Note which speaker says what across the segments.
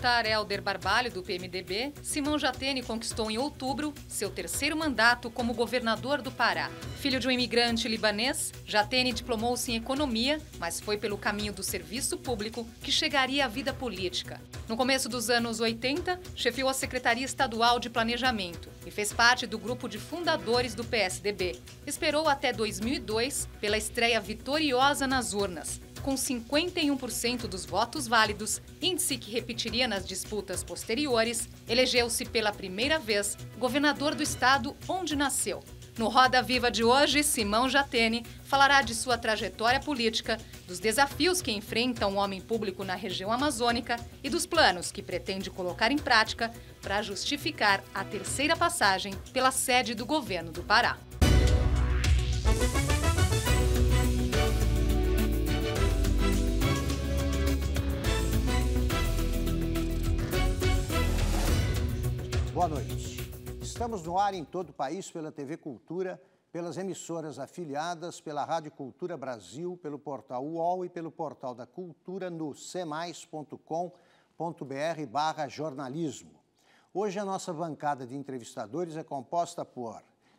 Speaker 1: parlamentar Helder Barbalho, do PMDB, Simão Jatene conquistou em outubro seu terceiro mandato como governador do Pará. Filho de um imigrante libanês, Jatene diplomou-se em economia, mas foi pelo caminho do serviço público que chegaria à vida política. No começo dos anos 80, chefiou a Secretaria Estadual de Planejamento e fez parte do grupo de fundadores do PSDB. Esperou até 2002 pela estreia vitoriosa nas urnas com 51% dos votos válidos, índice que repetiria nas disputas posteriores, elegeu-se pela primeira vez governador do estado onde nasceu. No Roda Viva de hoje, Simão Jatene falará de sua trajetória política, dos desafios que enfrenta um homem público na região amazônica e dos planos que pretende colocar em prática para justificar a terceira passagem pela sede do governo do Pará. Música
Speaker 2: Boa noite. Estamos no ar em todo o país pela TV Cultura, pelas emissoras afiliadas, pela Rádio Cultura Brasil, pelo portal UOL e pelo portal da Cultura no cmais.com.br barra jornalismo. Hoje a nossa bancada de entrevistadores é composta por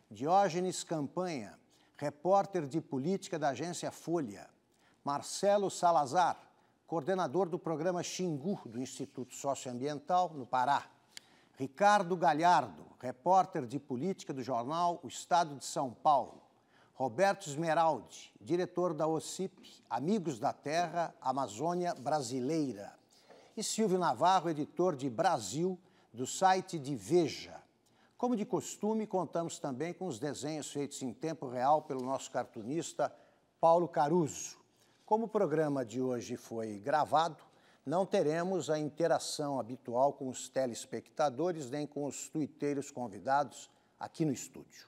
Speaker 2: Diógenes Campanha, repórter de política da agência Folha, Marcelo Salazar, coordenador do programa Xingu do Instituto Socioambiental no Pará, Ricardo Galhardo, repórter de política do jornal O Estado de São Paulo. Roberto Esmeraldi, diretor da OCIP, Amigos da Terra, Amazônia Brasileira. E Silvio Navarro, editor de Brasil, do site de Veja. Como de costume, contamos também com os desenhos feitos em tempo real pelo nosso cartunista Paulo Caruso. Como o programa de hoje foi gravado, não teremos a interação habitual com os telespectadores nem com os tuiteiros convidados aqui no estúdio.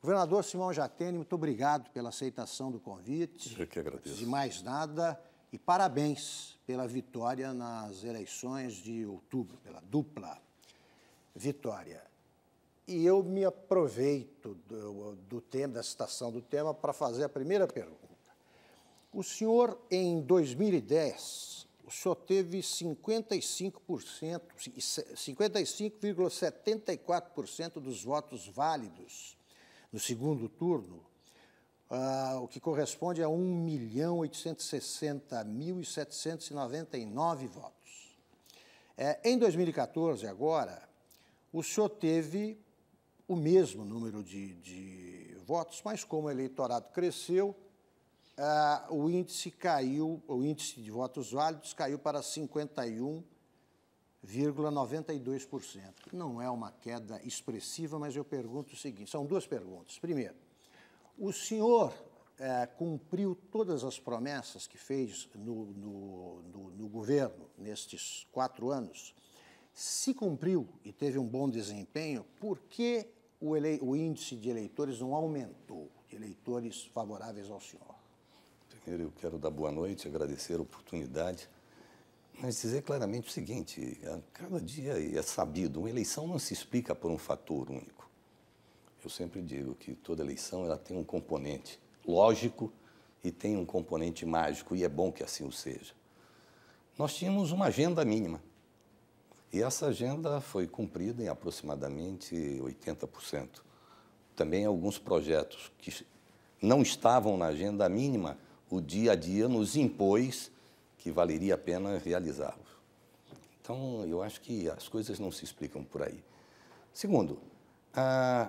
Speaker 2: Governador Simão Jatene, muito obrigado pela aceitação do convite. Eu que agradeço. Antes de mais nada, e parabéns pela vitória nas eleições de outubro, pela dupla vitória. E eu me aproveito do, do tema, da citação do tema, para fazer a primeira pergunta. O senhor, em 2010, o senhor teve 55%, 55,74% dos votos válidos no segundo turno, uh, o que corresponde a 1.860.799 votos. É, em 2014, agora, o senhor teve o mesmo número de, de votos, mas como o eleitorado cresceu, ah, o índice caiu, o índice de votos válidos caiu para 51,92%. Não é uma queda expressiva, mas eu pergunto o seguinte: são duas perguntas. Primeiro, o senhor ah, cumpriu todas as promessas que fez no, no, no, no governo nestes quatro anos? Se cumpriu e teve um bom desempenho, por que o, ele... o, índice de eleitores não aumentou, de eleitores favoráveis ao senhor?
Speaker 3: Primeiro, eu quero dar boa noite, agradecer a oportunidade, mas dizer claramente o seguinte: a cada dia é sabido, uma eleição não se explica por um fator único. Eu sempre digo que toda eleição ela tem um componente lógico e tem um componente mágico, e é bom que assim o seja. Nós tínhamos uma agenda mínima. E essa agenda foi cumprida em aproximadamente 80%. Também alguns projetos que não estavam na agenda mínima o dia a dia nos impôs que valeria a pena realizá-los. Então, eu acho que as coisas não se explicam por aí. Segundo, a,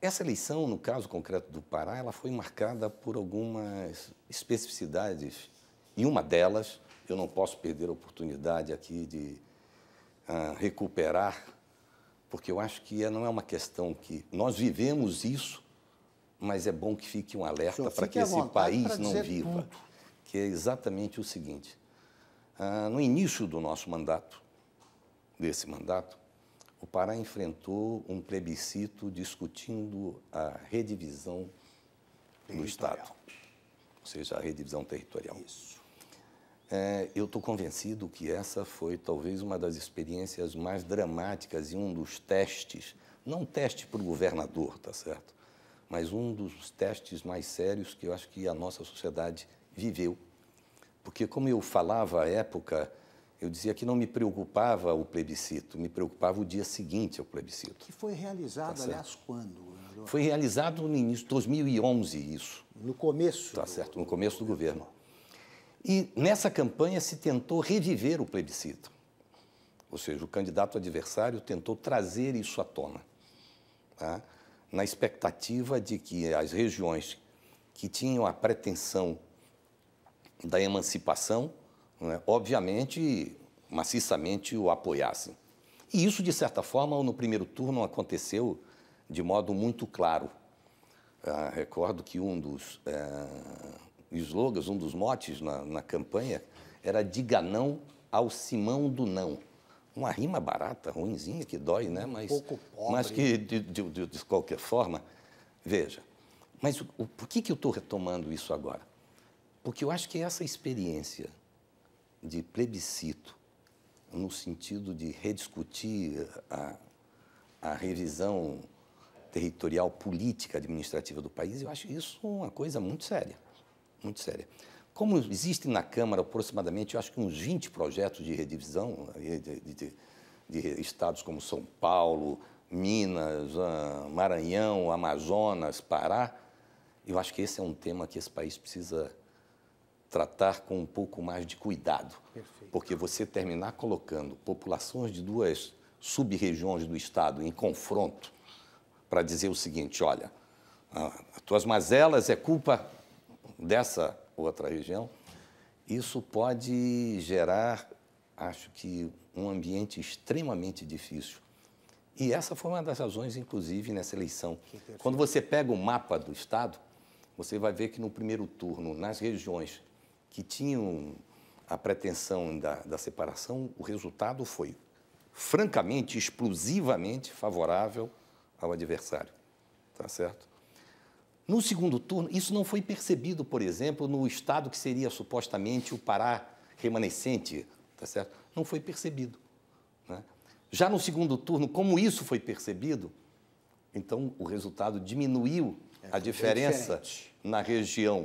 Speaker 3: essa eleição, no caso concreto do Pará, ela foi marcada por algumas especificidades. E uma delas, eu não posso perder a oportunidade aqui de a, ah, recuperar, porque eu acho que não é uma questão que. Nós vivemos isso mas é bom que fique um alerta para que esse país não viva, tudo. que é exatamente o seguinte. Ah, no início do nosso mandato, desse mandato, o Pará enfrentou um plebiscito discutindo a redivisão do Estado, ou seja, a redivisão territorial. Isso. É, eu estou convencido que essa foi talvez uma das experiências mais dramáticas e um dos testes, não teste para o governador, tá certo? mas um dos testes mais sérios que eu acho que a nossa sociedade viveu. Porque, como eu falava à época, eu dizia que não me preocupava o plebiscito, me preocupava o dia seguinte ao plebiscito. Que
Speaker 2: foi realizado, tá aliás, quando?
Speaker 3: Foi realizado no início de 2011, isso. No começo. Tá certo, no começo do governo. E nessa campanha se tentou reviver o plebiscito. Ou seja, o candidato adversário tentou trazer isso à tona. Tá? na expectativa de que as regiões que tinham a pretensão da emancipação, né, obviamente, maciçamente o apoiassem. E isso, de certa forma, no primeiro turno aconteceu de modo muito claro. Ah, recordo que um dos eh, slogans, um dos motes na, na campanha era Diga não ao Simão do Não uma rima barata, ruinzinha, que dói, né? Mas, um pouco pobre. mas que, de, de, de, de qualquer forma, veja. Mas o, o, por que, que eu estou retomando isso agora? Porque eu acho que essa experiência de plebiscito, no sentido de rediscutir a, a revisão territorial política administrativa do país, eu acho isso uma coisa muito séria. Muito séria. Como existem na Câmara aproximadamente, eu acho que uns 20 projetos de redivisão eh, de, de, de, de estados como São Paulo, Minas, ah, Maranhão, Amazonas, Pará, eu acho que esse é um tema que esse país precisa tratar com um pouco mais de cuidado. Perfeito. Porque você terminar colocando populações de duas sub-regiões do Estado em confronto para dizer o seguinte, olha, ah, as tuas mazelas é culpa dessa outra região, isso pode gerar, acho que, um ambiente extremamente difícil. E essa foi uma das razões, inclusive, nessa eleição. Quando você pega o mapa do Estado, você vai ver que no primeiro turno, nas regiões que tinham a pretensão da, da separação, o resultado foi francamente, exclusivamente favorável ao adversário. Tá certo? No segundo turno, isso não foi percebido, por exemplo, no estado que seria supostamente o Pará remanescente, tá certo? Não foi percebido. Né? Já no segundo turno, como isso foi percebido, então o resultado diminuiu é, a é diferença na região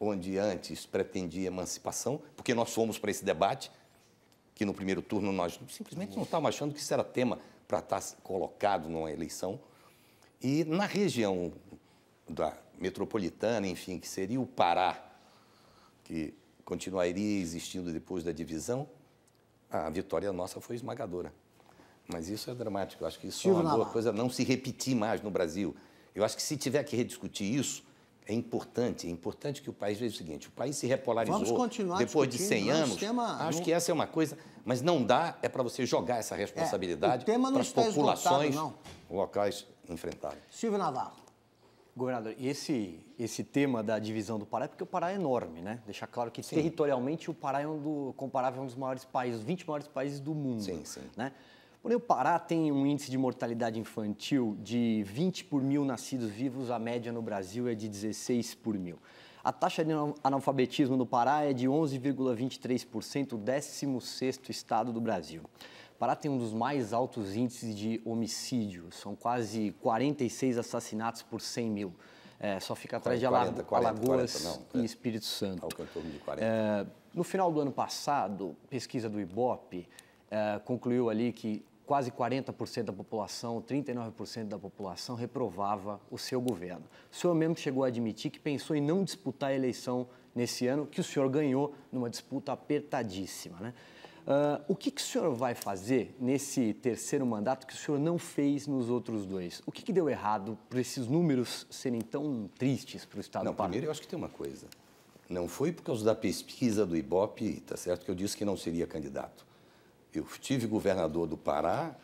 Speaker 3: onde antes pretendia emancipação, porque nós fomos para esse debate, que no primeiro turno nós simplesmente não estávamos achando que isso era tema para estar colocado numa eleição. E na região da metropolitana, enfim, que seria o Pará, que continuaria existindo depois da divisão, a vitória nossa foi esmagadora. Mas isso é dramático. Eu acho que isso é uma boa lá. coisa não se repetir mais no Brasil. Eu acho que se tiver que rediscutir isso, é importante, é importante que o país veja o seguinte, o país se repolarizou Vamos continuar depois de 100 né? anos. Sistema, acho não... que essa é uma coisa, mas não dá é para você jogar essa é, responsabilidade é, para as populações esgotado, locais enfrentarem.
Speaker 2: Silvio Navarro.
Speaker 1: Governador, e esse, esse tema da divisão do Pará, é porque o Pará é enorme, né? Deixar claro que sim. territorialmente o Pará é um do, comparável a um dos maiores países, 20 maiores países do mundo. Sim, sim. Né? Porém, o Pará tem um índice de mortalidade infantil de 20 por mil nascidos vivos, a média no Brasil é de 16 por mil. A taxa de analfabetismo no Pará é de 11,23%, o 16º estado do Brasil. Pará tem um dos mais altos índices de homicídio, são quase 46 assassinatos por 100 mil. É, só fica atrás 40, de Alago 40, Alagoas 40, não, é. e Espírito Santo. Ao é é de 40. É, no final do ano passado, pesquisa do IBOP é, concluiu ali que quase 40% da população, 39% da população reprovava o seu governo. O senhor mesmo chegou a admitir que pensou em não disputar a eleição nesse ano, que o senhor ganhou numa disputa apertadíssima. Né? Uh, o que, que, o senhor vai fazer nesse terceiro mandato que o senhor não fez nos outros dois? O que, que deu errado para esses
Speaker 3: números serem tão tristes para o Estado não, do Pará? Primeiro, eu acho que tem uma coisa. Não foi por causa da pesquisa do Ibope, tá certo, que eu disse que não seria candidato. Eu tive governador do Pará,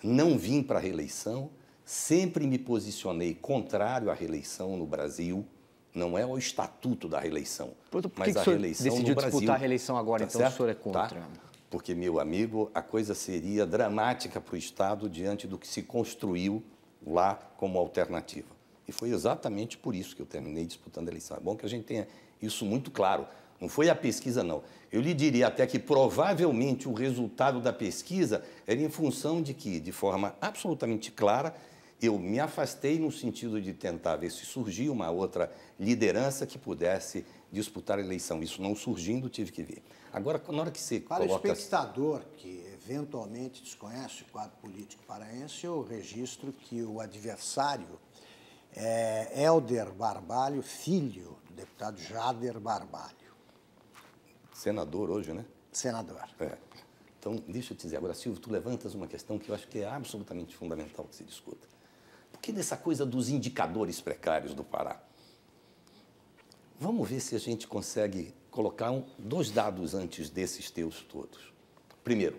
Speaker 3: não vim para a reeleição, sempre me posicionei contrário à reeleição no Brasil. Não é o estatuto da reeleição, Por mas que a que o senhor decidiu disputar a reeleição agora, tá então certo? o senhor é tá. contra? Tá? porque, meu amigo, a coisa seria dramática para o Estado diante do que se construiu lá como alternativa. E foi exatamente por isso que eu terminei disputando a eleição. É bom que a gente tenha isso muito claro. Não foi a pesquisa, não. Eu lhe diria até que provavelmente o resultado da pesquisa era em função de que, de forma absolutamente clara, eu me afastei no sentido de tentar ver se surgia uma outra liderança que pudesse disputar a eleição. Isso não surgindo, tive que ver. Agora, na hora que você para coloca... Para o
Speaker 2: espectador que eventualmente desconhece o quadro político paraense, eu registro que o adversário é Helder Barbalho, filho do deputado Jader Barbalho.
Speaker 3: Senador hoje, né? Senador. É. Então, deixa eu te dizer, agora, Silvio, tu levantas uma questão que eu acho que é absolutamente fundamental que se discuta. Por que dessa coisa dos indicadores precários do Pará? Vamos ver se a gente consegue colocar um, dois dados antes desses teus todos. Primeiro,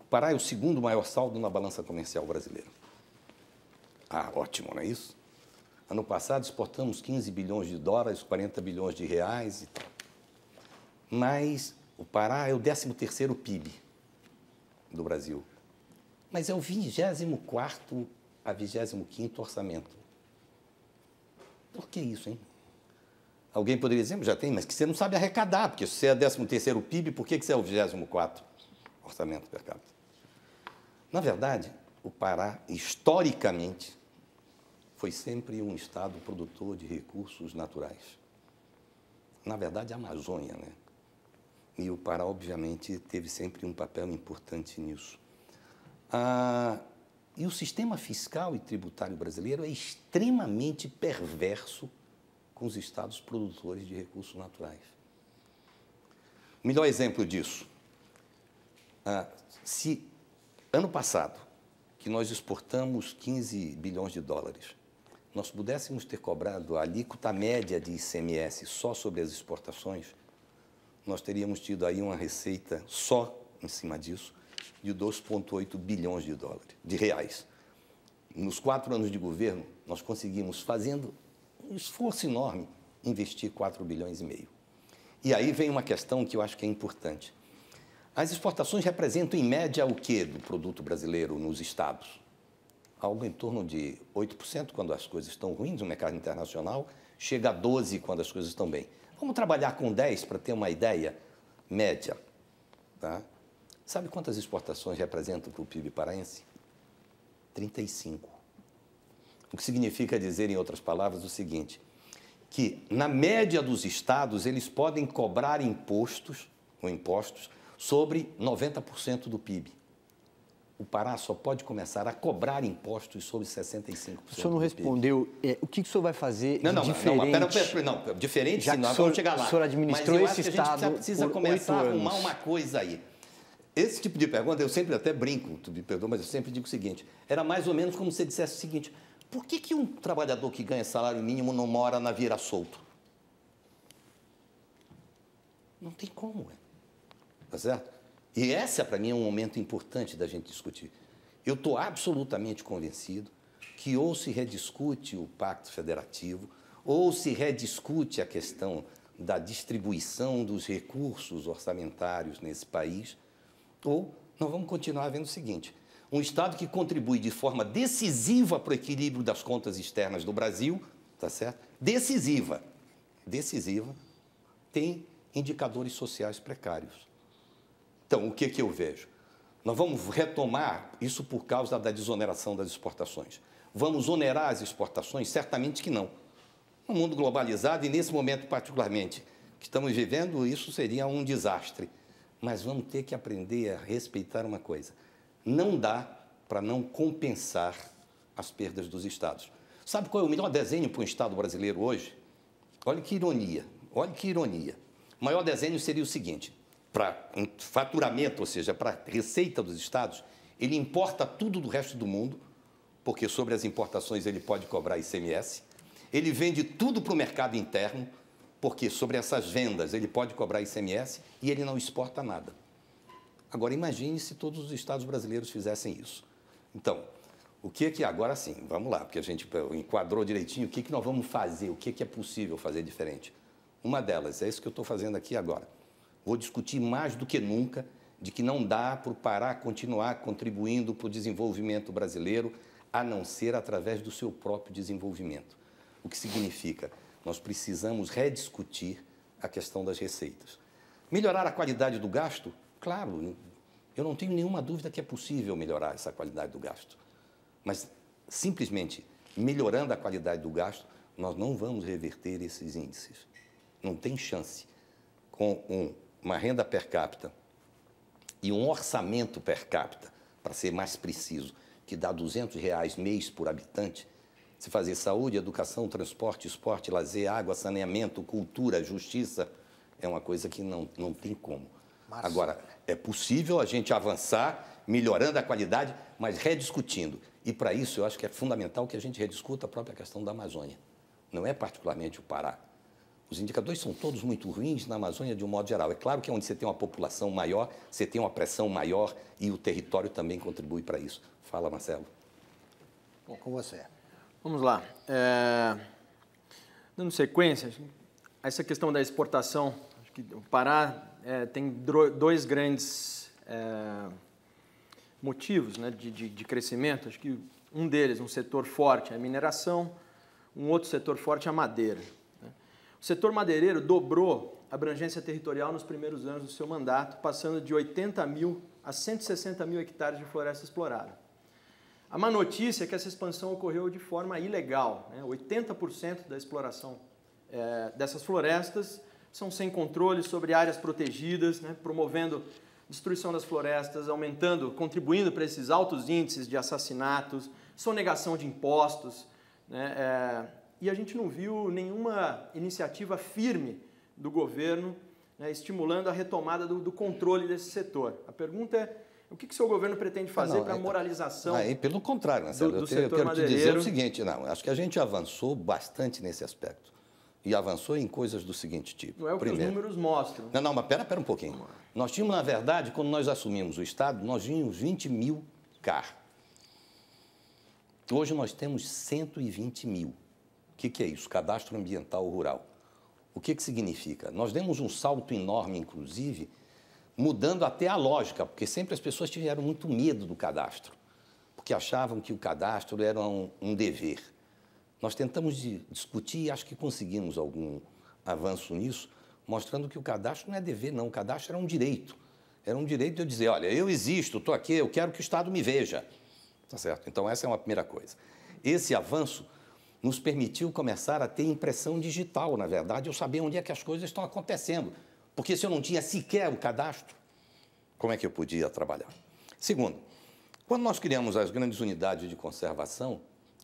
Speaker 3: o Pará é o segundo maior saldo na balança comercial brasileira. Ah, ótimo, não é isso? Ano passado exportamos 15 bilhões de dólares, 40 bilhões de reais e tal. Mas o Pará é o 13º PIB do Brasil. Mas é o 24º a 25º orçamento. Por que isso, hein? Alguém poderia dizer, já tem, mas que você não sabe arrecadar, porque se você é 13 o PIB, por que, que você é o 24 orçamento per capita? Na verdade, o Pará, historicamente, foi sempre um estado produtor de recursos naturais. Na verdade, a Amazônia, né? E o Pará, obviamente, teve sempre um papel importante nisso. Ah, e o sistema fiscal e tributário brasileiro é extremamente perverso com os estados produtores de recursos naturais. O melhor exemplo disso, ah, se ano passado, que nós exportamos 15 bilhões de dólares, nós pudéssemos ter cobrado a alíquota média de ICMS só sobre as exportações, nós teríamos tido aí uma receita só em cima disso de 2,8 bilhões de dólares, de reais. Nos quatro anos de governo, nós conseguimos, fazendo um esforço enorme investir 4 bilhões e meio. E aí vem uma questão que eu acho que é importante. As exportações representam, em média, o quê do produto brasileiro nos estados? Algo em torno de 8% quando as coisas estão ruins no mercado internacional, chega a 12% quando as coisas estão bem. Vamos trabalhar com 10% para ter uma ideia média. Tá? Sabe quantas exportações representam para o PIB paraense? 35. O que significa dizer, em outras palavras, o seguinte: que na média dos estados eles podem cobrar impostos ou impostos sobre 90% do PIB. O Pará só pode começar a cobrar impostos sobre 65%. O senhor não respondeu
Speaker 1: é, o que, o senhor vai fazer não, não, diferente. Não, não, pera, pera,
Speaker 3: não diferente, já senão, senhor, chegar lá. O senhor administrou Mas eu esse estado. A gente precisa começar a arrumar uma coisa aí. Esse tipo de pergunta, eu sempre até brinco, me perdoa, mas eu sempre digo o seguinte: era mais ou menos como se dissesse o seguinte: por que, que um trabalhador que ganha salário mínimo não mora na Vira Solto? Não tem como, é. Tá certo? E essa, é, para mim, é um momento importante da gente discutir. Eu estou absolutamente convencido que ou se rediscute o Pacto Federativo, ou se rediscute a questão da distribuição dos recursos orçamentários nesse país, ou nós vamos continuar vendo o seguinte: um Estado que contribui de forma decisiva para o equilíbrio das contas externas do Brasil, tá certo? Decisiva, decisiva, tem indicadores sociais precários. Então, o que, que eu vejo? Nós vamos retomar isso por causa da desoneração das exportações. Vamos onerar as exportações? Certamente que não. No mundo globalizado, e nesse momento particularmente que estamos vivendo, isso seria um desastre. Mas vamos ter que aprender a respeitar uma coisa. Não dá para não compensar as perdas dos estados. Sabe qual é o melhor desenho para o Estado brasileiro hoje? Olha que ironia, olha que ironia. O maior desenho seria o seguinte: para um faturamento, ou seja, para receita dos estados, ele importa tudo do resto do mundo, porque sobre as importações ele pode cobrar ICMS. Ele vende tudo para o mercado interno, porque sobre essas vendas ele pode cobrar ICMS e ele não exporta nada. Agora, imagine se todos os estados brasileiros fizessem isso. Então, o que é que agora sim? Vamos lá, porque a gente enquadrou direitinho o que, é que nós vamos fazer, o que é que é possível fazer diferente. Uma delas é isso que eu estou fazendo aqui agora. Vou discutir mais do que nunca de que não dá para parar continuar contribuindo para o desenvolvimento brasileiro, a não ser através do seu próprio desenvolvimento. O que significa? Nós precisamos rediscutir a questão das receitas. Melhorar a qualidade do gasto Claro, eu não tenho nenhuma dúvida que é possível melhorar essa qualidade do gasto. Mas simplesmente melhorando a qualidade do gasto, nós não vamos reverter esses índices. Não tem chance. Com um, uma renda per capita e um orçamento per capita, para ser mais preciso, que dá 200 reais mês por habitante, se fazer saúde, educação, transporte, esporte, lazer, água, saneamento, cultura, justiça, é uma coisa que não, não tem como. Agora, é possível a gente avançar, melhorando a qualidade, mas rediscutindo. E para isso eu acho que é fundamental que a gente rediscuta a própria questão da Amazônia. Não é particularmente o Pará. Os indicadores são todos muito ruins na Amazônia de um modo geral. É claro que é onde você tem uma população maior, você tem uma pressão maior e o território também contribui para isso. Fala, Marcelo.
Speaker 2: Bom, com você. Vamos lá.
Speaker 4: É... Dando sequência, essa questão da exportação que o Pará é, tem dois grandes é, motivos né, de, de, de, crescimento. Acho que um deles, um setor forte, é a mineração, um outro setor forte é a madeira. Né? O setor madeireiro dobrou a abrangência territorial nos primeiros anos do seu mandato, passando de 80 mil a 160 mil hectares de floresta explorada. A má notícia é que essa expansão ocorreu de forma ilegal. Né? 80% da exploração é, dessas florestas são sem controle sobre áreas protegidas, né, promovendo destruição das florestas, aumentando, contribuindo para esses altos índices de assassinatos, sonegação de impostos. Né, é, e a gente não viu nenhuma iniciativa firme do governo né, estimulando a retomada do, do, controle desse setor. A pergunta é o que, que seu governo pretende fazer para a é, moralização?
Speaker 3: pelo contrário, né, do, do eu, te, eu quero te dizer o seguinte, não, acho que a gente avançou bastante nesse aspecto e avançou em coisas do seguinte tipo. Não é o Primeiro, que os números mostram. Não, não, mas pera, pera um pouquinho. Nós tínhamos, na verdade, quando nós assumimos o Estado, nós tínhamos 20 mil CAR. Hoje nós temos 120 mil. O que, que é isso? Cadastro Ambiental Rural. O que, que significa? Nós demos um salto enorme, inclusive, mudando até a lógica, porque sempre as pessoas tiveram muito medo do cadastro, porque achavam que o cadastro era um, um dever. Nós tentamos discutir e acho que conseguimos algum avanço nisso, mostrando que o cadastro não é dever, não. O cadastro era um direito. Era um direito de eu dizer, olha, eu existo, estou aqui, eu quero que o Estado me veja. Tá certo? Então, essa é uma primeira coisa. Esse avanço nos permitiu começar a ter impressão digital, na verdade, eu saber onde é que as coisas estão acontecendo. Porque se eu não tinha sequer o cadastro, como é que eu podia trabalhar? Segundo, quando nós criamos as grandes unidades de conservação,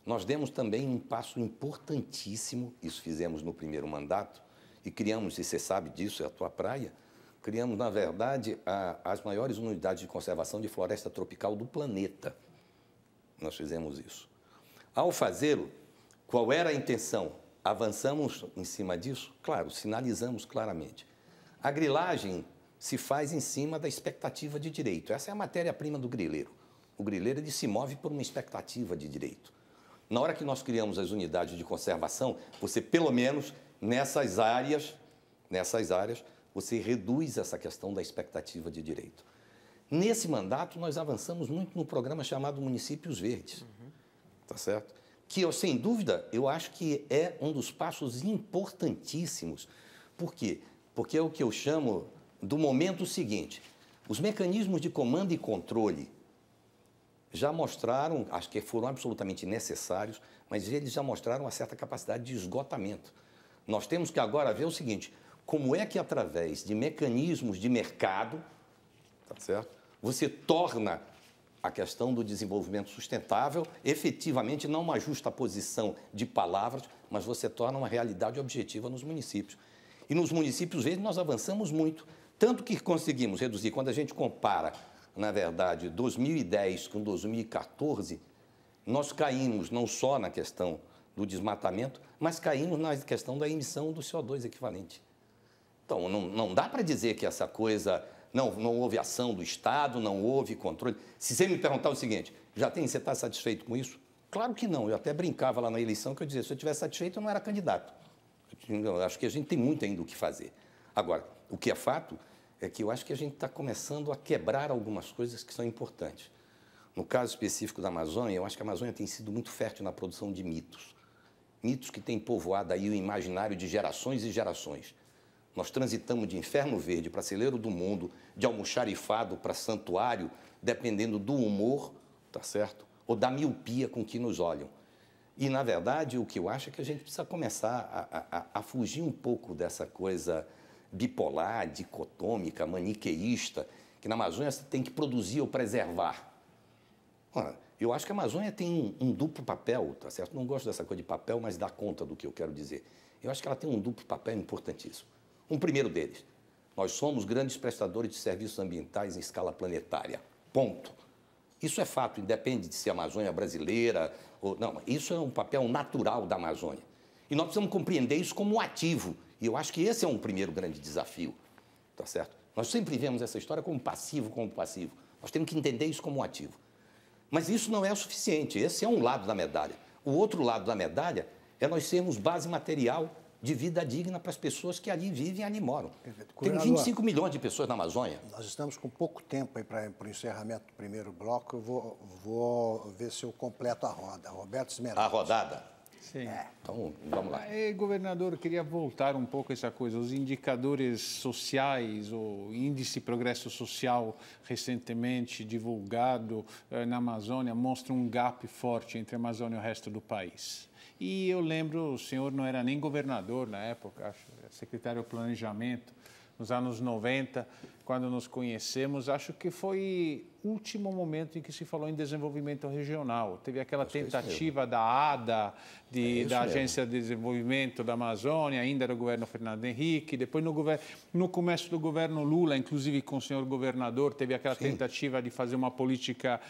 Speaker 3: nós demos também um passo importantíssimo, isso fizemos no primeiro mandato, e criamos, e você sabe disso, é a tua praia, criamos, na verdade, a, as maiores unidades de conservação de floresta tropical do planeta. Nós fizemos isso. Ao fazê-lo, qual era a intenção? Avançamos em cima disso? Claro, sinalizamos claramente. A grilagem se faz em cima da expectativa de direito. Essa é a matéria-prima do grileiro. O grileiro ele se move por uma expectativa de direito. Na hora que nós criamos as unidades de conservação, você pelo menos nessas áreas, nessas áreas, você reduz essa questão da expectativa de direito. Nesse mandato nós avançamos muito no programa chamado Municípios Verdes. Uhum. Tá certo? Que eu, sem dúvida, eu acho que é um dos passos importantíssimos. Por quê? Porque é o que eu chamo do momento seguinte. Os mecanismos de comando e controle já mostraram, acho que foram absolutamente necessários, mas eles já mostraram uma certa capacidade de esgotamento. Nós temos que agora ver o seguinte: como é que, através de mecanismos de mercado, tá certo? você torna a questão do desenvolvimento sustentável, efetivamente, não uma justa posição de palavras, mas você torna uma realidade objetiva nos municípios. E nos municípios verdes nós avançamos muito, tanto que conseguimos reduzir, quando a gente compara na verdade, 2010 com 2014, nós caímos não só na questão do desmatamento, mas caímos na questão da emissão do CO2 equivalente. Então, não, não dá para dizer que essa coisa. Não, não houve ação do Estado, não houve controle. Se você me perguntar o seguinte, já tem, você está satisfeito com isso? Claro que não. Eu até brincava lá na eleição que eu dizia, se eu estivesse satisfeito, eu não era candidato. Eu acho que a gente tem muito ainda o que fazer. Agora, o que é fato é que eu acho que a gente está começando a quebrar algumas coisas que são importantes. No caso específico da Amazônia, eu acho que a Amazônia tem sido muito fértil na produção de mitos. Mitos que têm povoado aí o imaginário de gerações e gerações. Nós transitamos de inferno verde para celeiro do mundo, de almoxarifado para santuário, dependendo do humor, tá certo? Ou da miopia com que nos olham. E, na verdade, o que eu acho é que a gente precisa começar a, a, a fugir um pouco dessa coisa bipolar, dicotômica, maniqueísta, que na Amazônia você tem que produzir ou preservar. Ora, eu acho que a Amazônia tem um, um, duplo papel, tá certo? Não gosto dessa coisa de papel, mas dá conta do que eu quero dizer. Eu acho que ela tem um duplo papel importantíssimo. Um primeiro deles, nós somos grandes prestadores de serviços ambientais em escala planetária. Ponto. Isso é fato, independe de ser Amazônia é brasileira ou não. Isso é um papel natural da Amazônia. E nós precisamos compreender isso como um ativo e eu acho que esse é um primeiro grande desafio, tá certo? Nós sempre vemos essa história como passivo, como passivo. Nós temos que entender isso como um ativo. Mas isso não é o suficiente. Esse é um lado da medalha. O outro lado da medalha é nós sermos base material de vida digna para as pessoas que ali vivem e ali moram. Tem 25 milhões de pessoas na Amazônia.
Speaker 2: Nós estamos com pouco tempo aí para, para o encerramento do primeiro bloco. Eu vou, vou ver se eu completo a roda. Roberto Esmeralda. A rodada.
Speaker 5: Sim. É, então, vamos lá. E, governador, queria voltar um pouco a essa coisa. Os indicadores sociais, o índice progresso social recentemente divulgado eh, na Amazônia mostra um gap forte entre a Amazônia e o resto do país. E eu lembro, o senhor não era nem governador na época, acho, secretário do Planejamento, nos anos 90, quando nos conhecemos, acho que foi o último momento em que se falou em desenvolvimento regional. Teve aquela acho é tentativa é da ADA, de, é da Agência mesmo. de Desenvolvimento da Amazônia, ainda era o governo Fernando Henrique, depois no, no começo do governo Lula, inclusive com o senhor governador, teve aquela Sim. tentativa de fazer uma política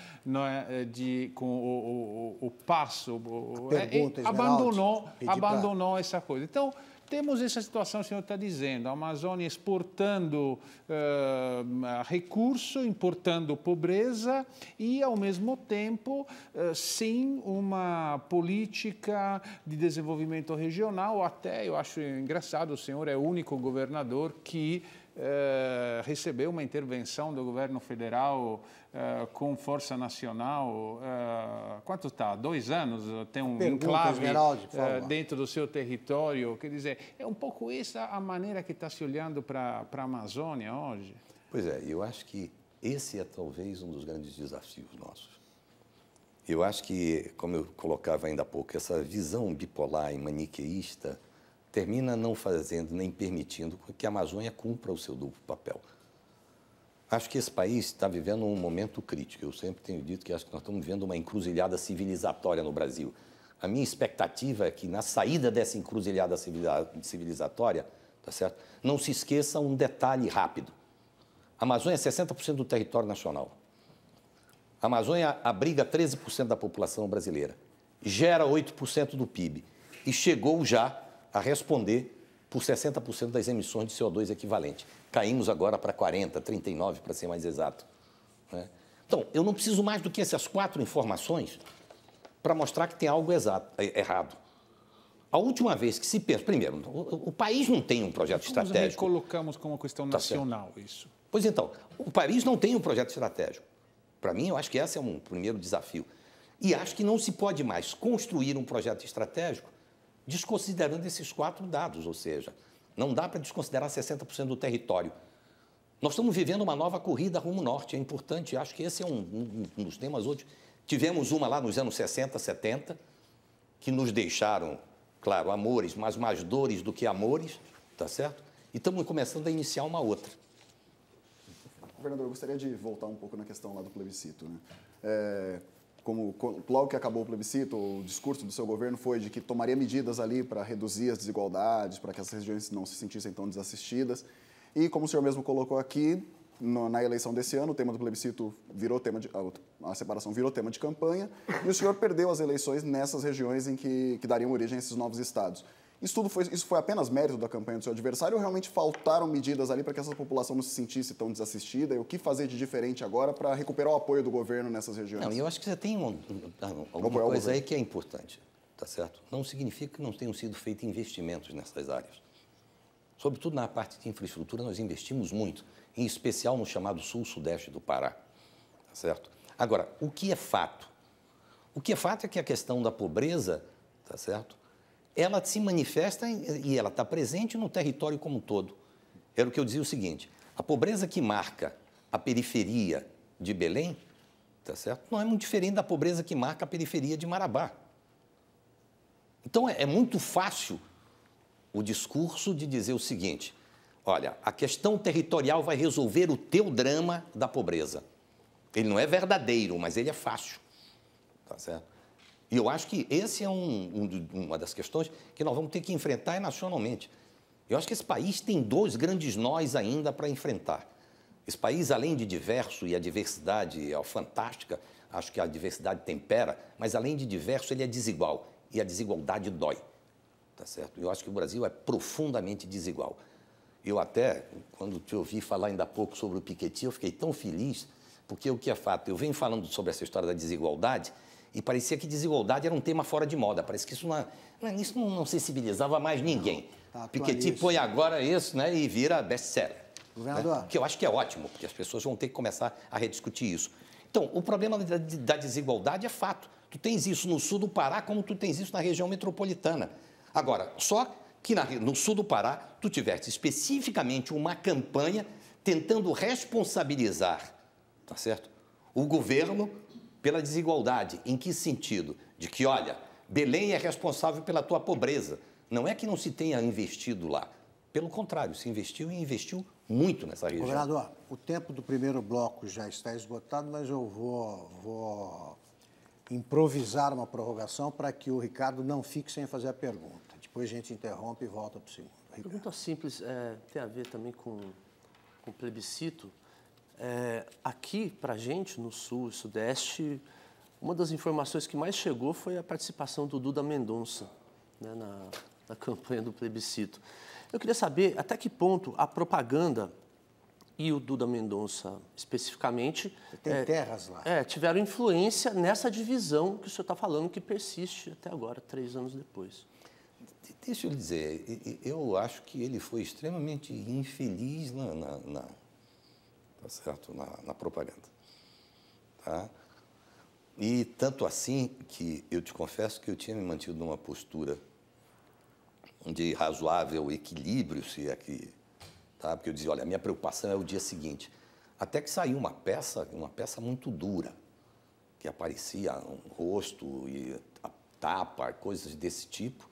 Speaker 5: é, eh, de, com o, o, o, o passo. Pergunta, eh, abandonou abandonou essa coisa. Então, temos essa situação, o senhor está dizendo, a Amazônia exportando uh, recurso, importando pobreza e, ao mesmo tempo, uh, sim, uma política de desenvolvimento regional. Até eu acho engraçado, o senhor é o único governador que eh, recebeu uma intervenção do governo federal eh, com força nacional. Eh, quanto está? Dois anos tem um Pergunta, enclave dentro do seu território. Quer dizer, é um pouco essa a maneira que está se olhando para a Amazônia hoje?
Speaker 3: Pois é, eu acho que esse é talvez um dos grandes desafios nossos. Eu acho que, como eu colocava ainda há pouco, essa visão bipolar e maniqueísta termina não fazendo nem permitindo que a Amazônia cumpra o seu duplo papel. Acho que esse país está vivendo um momento crítico. Eu sempre tenho dito que acho que nós estamos vivendo uma encruzilhada civilizatória no Brasil. A minha expectativa é que na saída dessa encruzilhada civilizatória, tá certo? Não se esqueça um detalhe rápido. A Amazônia é 60% do território nacional. A Amazônia abriga 13% da população brasileira. Gera 8% do PIB e chegou já a responder por 60% das emissões de CO2 equivalente. Caímos agora para 40, 39 para ser mais exato. Né? Então, eu não preciso mais do que essas quatro informações para mostrar que tem algo exato, é, errado. A última vez que se pensa, primeiro, o, o país não tem um projeto estratégico. Nós colocamos como uma questão tá nacional tá isso. Pois então, o país não tem um projeto estratégico. Para mim, eu acho que esse é um primeiro desafio. E acho que não se pode mais construir um projeto estratégico desconsiderando esses quatro dados, ou seja, não dá para desconsiderar 60% do território. Nós estamos vivendo uma nova corrida rumo norte, é importante, acho que esse é um, um, um dos temas hoje. Tivemos uma lá nos anos 60, 70, que nos deixaram, claro, amores, mas mais dores do que amores, tá certo? E estamos começando a iniciar uma outra.
Speaker 2: Governador, eu gostaria de voltar um pouco na questão lá do plebiscito. Né? É, como logo que acabou o plebiscito, o discurso do seu governo foi de que tomaria medidas ali para reduzir as desigualdades, para que as regiões não se sentissem tão desassistidas. E como o senhor mesmo colocou aqui, na eleição desse ano, o tema do plebiscito virou tema de, a separação virou tema de campanha, e o senhor perdeu as eleições nessas regiões em que, que dariam origem a esses novos estados. Isso, tudo foi, isso foi apenas mérito da campanha do seu adversário ou realmente faltaram medidas ali para que essa população não se sentisse tão desassistida? E o que fazer de diferente agora para recuperar o apoio do governo nessas regiões? Não,
Speaker 3: eu acho que você tem um, alguma coisa governo. aí que é importante, tá certo? Não significa que não tenham sido feitos investimentos nessas áreas. Sobretudo na parte de infraestrutura, nós investimos muito, em especial no chamado sul-sudeste do Pará, tá certo? Agora, o que é fato? O que é fato é que a questão da pobreza, tá certo? ela se manifesta e ela está presente no território como um todo. Era o que eu dizia o seguinte: a pobreza que marca a periferia de Belém, tá certo? Não é muito diferente da pobreza que marca a periferia de Marabá. Então é, é muito fácil o discurso de dizer o seguinte: olha, a questão territorial vai resolver o teu drama da pobreza. Ele não é verdadeiro, mas ele é fácil, tá certo? E eu acho que esse é um, um, uma das questões que nós vamos ter que enfrentar nacionalmente. Eu acho que esse país tem dois grandes nós ainda para enfrentar. Esse país, além de diverso, e a diversidade é fantástica, acho que a diversidade tempera, mas além de diverso, ele é desigual. E a desigualdade dói. Tá certo? Eu acho que o Brasil é profundamente desigual. Eu até, quando te ouvi falar ainda há pouco sobre o Piketty, eu fiquei tão feliz, porque o que é fato, eu venho falando sobre essa história da desigualdade e parecia que desigualdade era um tema fora de moda. Parece que isso não, é, é, isso não, não sensibilizava mais ninguém.
Speaker 2: Tá porque tá, tipo, Piketty
Speaker 3: põe agora isso né, e vira best-seller. Né? Governador. Né? Que eu acho que é ótimo, porque as pessoas vão ter que começar a rediscutir isso. Então, o problema da, da desigualdade é fato. Tu tens isso no sul do Pará, como tu tens isso na região metropolitana. Agora, só que na, no sul do Pará, tu tiveste especificamente uma campanha tentando responsabilizar, tá certo? O governo pela desigualdade. Em que sentido? De que, olha, Belém é responsável pela tua pobreza. Não é que não se tenha investido lá. Pelo contrário, se investiu e investiu muito nessa região. Governador,
Speaker 2: o tempo do primeiro bloco já está esgotado, mas eu vou, vou improvisar uma prorrogação para que o Ricardo não fique sem fazer a pergunta. Depois a gente interrompe e volta para o segundo.
Speaker 1: Ricardo. Pergunta simples, é, tem a ver também com, com plebiscito. É, aqui, para a gente, no Sul e Sudeste, uma das informações que mais chegou foi a participação do Duda Mendonça né, na, na campanha do plebiscito. Eu queria saber até que ponto a propaganda e o Duda Mendonça especificamente. Você tem é, terras lá. É, tiveram
Speaker 3: influência nessa divisão que o senhor está falando, que persiste até agora, três anos depois. Deixa eu lhe dizer, eu acho que ele foi extremamente infeliz na, na, na tá certo? Na, na propaganda. Tá? E tanto assim que eu te confesso que eu tinha me mantido numa postura de razoável equilíbrio, se é que. Tá? Porque eu dizia, olha, a minha preocupação é o dia seguinte. Até que saiu uma peça, uma peça muito dura, que aparecia um rosto e tapa, coisas desse tipo,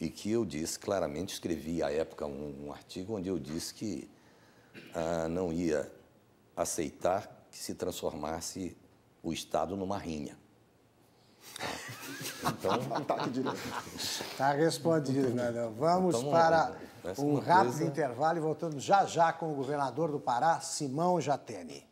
Speaker 3: e que eu disse claramente, escrevi à época um, um artigo onde eu disse que ah, não ia aceitar que se transformasse o
Speaker 2: Estado numa rinha. Então, ataque tá direto. Está respondido, Nandão. Né, então, vamos então, para é um rápido coisa... intervalo e voltando já já com o governador do Pará, Simão Jatene.